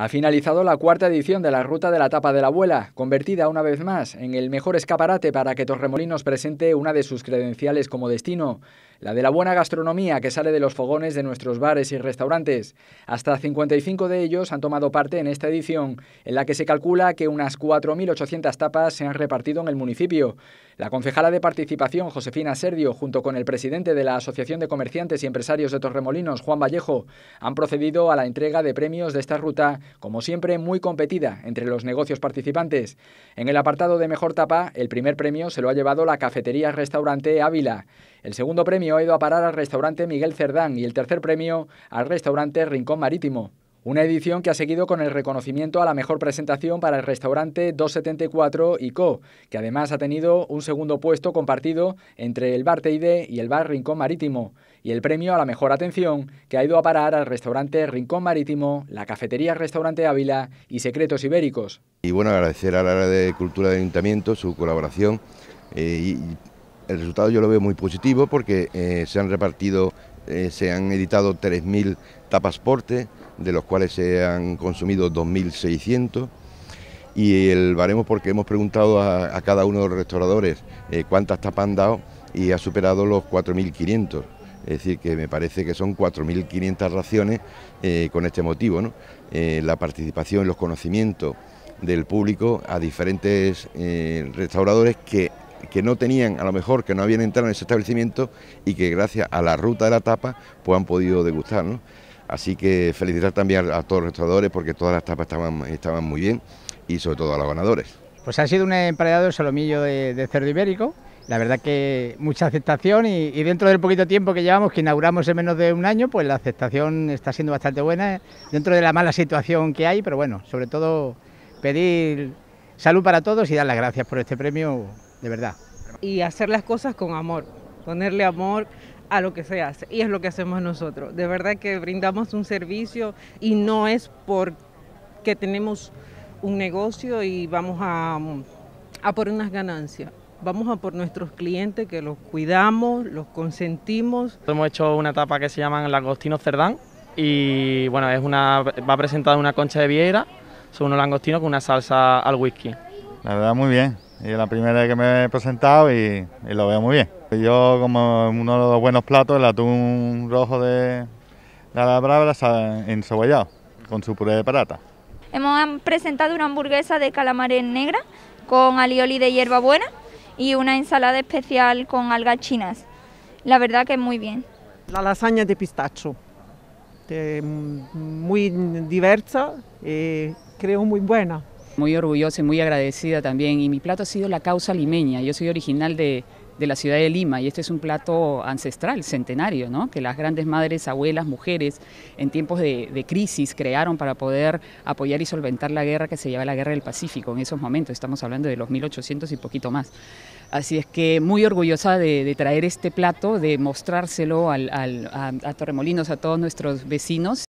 Ha finalizado la cuarta edición de la Ruta de la Tapa de la Abuela, convertida una vez más en el mejor escaparate para que Torremolinos presente una de sus credenciales como destino, la de la buena gastronomía que sale de los fogones de nuestros bares y restaurantes. Hasta 55 de ellos han tomado parte en esta edición, en la que se calcula que unas 4.800 tapas se han repartido en el municipio. La concejala de participación, Josefina Serdio, junto con el presidente de la Asociación de Comerciantes y Empresarios de Torremolinos, Juan Vallejo, han procedido a la entrega de premios de esta ruta como siempre muy competida entre los negocios participantes. En el apartado de mejor tapa, el primer premio se lo ha llevado la cafetería restaurante Ávila. El segundo premio ha ido a parar al restaurante Miguel Cerdán y el tercer premio al restaurante Rincón Marítimo. Una edición que ha seguido con el reconocimiento a la mejor presentación para el restaurante 274 y Co, que además ha tenido un segundo puesto compartido entre el Bar Teide y el Bar Rincón Marítimo, y el premio a la mejor atención, que ha ido a parar al restaurante Rincón Marítimo, la cafetería Restaurante Ávila y Secretos Ibéricos. Y bueno, agradecer al área de Cultura del Ayuntamiento su colaboración. Eh, y el resultado yo lo veo muy positivo porque eh, se han repartido eh, se han editado 3.000 ...tapas porte, de los cuales se han consumido 2.600. Y el baremo porque hemos preguntado a, cada uno de los restauradores eh, cuántas tapas han dado y ha superado los 4.500. Es decir, que me parece que son 4.500 raciones eh, con este motivo. ¿no? Eh, la participación, los conocimientos del público a diferentes restauradores que, que, no tenían, a lo mejor que no habían entrado en ese establecimiento y que gracias a la ruta de la tapa pues han podido degustar. ¿no? Así que felicitar también a, todos los restauradores porque todas las tapas estaban, estaban muy bien y sobre todo a los ganadores. Pues ha sido un emparedado de solomillo de, cerdo ibérico. La verdad que mucha aceptación y, dentro del poquito tiempo que llevamos, que inauguramos en menos de un año, pues la aceptación está siendo bastante buena dentro de la mala situación que hay, pero bueno, sobre todo pedir salud para todos y dar las gracias por este premio, de verdad. Y hacer las cosas con amor, ponerle amor a lo que se hace y es lo que hacemos nosotros. De verdad que brindamos un servicio y no es porque tenemos un negocio y vamos a, mm, a por unas ganancias. Vamos a por nuestros clientes que los cuidamos, los consentimos. Hemos hecho una etapa que se llama Langostino Cerdán y bueno, es una, va presentada una concha de vieira, son unos langostinos con una salsa al whisky. La verdad, muy bien y es la primera vez que me he presentado y, lo veo muy bien. Yo como uno de los buenos platos, el atún rojo de, la ha ensobollado con su puré de patata. Hemos presentado una hamburguesa de calamares negra con alioli de hierbabuena y una ensalada especial con algas chinas. La verdad que es muy bien. La lasaña de pistacho, mm, muy diversa y creo muy buena. Muy orgullosa y muy agradecida también. Y mi plato ha sido la causa limeña. Yo soy original de, la ciudad de Lima y este es un plato ancestral, centenario, ¿no? que las grandes madres, abuelas, mujeres en tiempos de, crisis crearon para poder apoyar y solventar la guerra que se lleva la guerra del Pacífico en esos momentos, estamos hablando de los 1800 y poquito más. Así es que muy orgullosa de, traer este plato, de mostrárselo a Torremolinos, a todos nuestros vecinos.